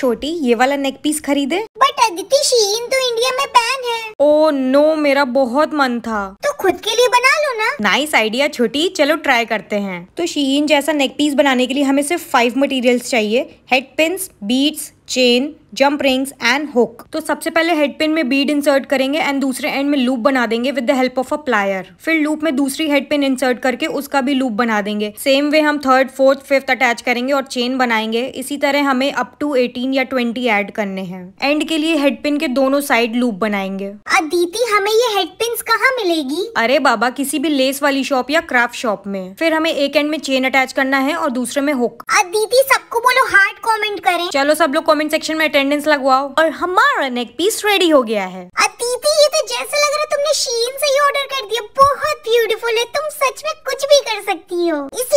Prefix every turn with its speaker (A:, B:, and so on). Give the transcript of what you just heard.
A: छोटी ये वाला नेक पीस खरीदे बट अदिति शीन तो इंडिया में बैन है ओ oh, नो मेरा बहुत मन था तो खुद के लिए बना लो नाइस आइडिया छोटी चलो ट्राई करते हैं तो शीन जैसा नेक पीस बनाने के लिए हमें सिर्फ फाइव मटेरियल्स चाहिए head pins beads chain jump rings and hook तो सबसे पहले हेड पिन में बीड इंसर्ट करेंगे एंड दूसरे एंड में लूप बना देंगे with the help of a plier फिर लूप में दूसरी हेड पिन इंसर्ट करके उसका भी लूप बना देंगे सेम वे हम थर्ड फोर्थ फिफ्थ अटैच करेंगे और चेन बनाएंगे इसी तरह हमें अप टू 18 या 20 ऐड करने हैं एंड के लिए हेड पिन के दोनों साइड लूप बनाएंगे अदिति हमें ये हेड पिन कहाँ मिलेगी अरे बाबा किसी भी लेस वाली शॉप या क्राफ्ट शॉप में फिर हमें एक एंड में चेन अटैच करना है और दूसरे में हुक दीदी सबको बोलो हार्ड कॉमेंट करे चलो सब लोग कॉमेंट सेक्शन में अटेंडेंस लगवाओ और हमारा नेक पीस रेडी हो गया है
B: अदिति ये तो जैसे लग रहा है तुमने शीन से ही ऑर्डर कर दिया बहुत ब्यूटीफुल है तुम सच में कुछ भी कर सकती हो इस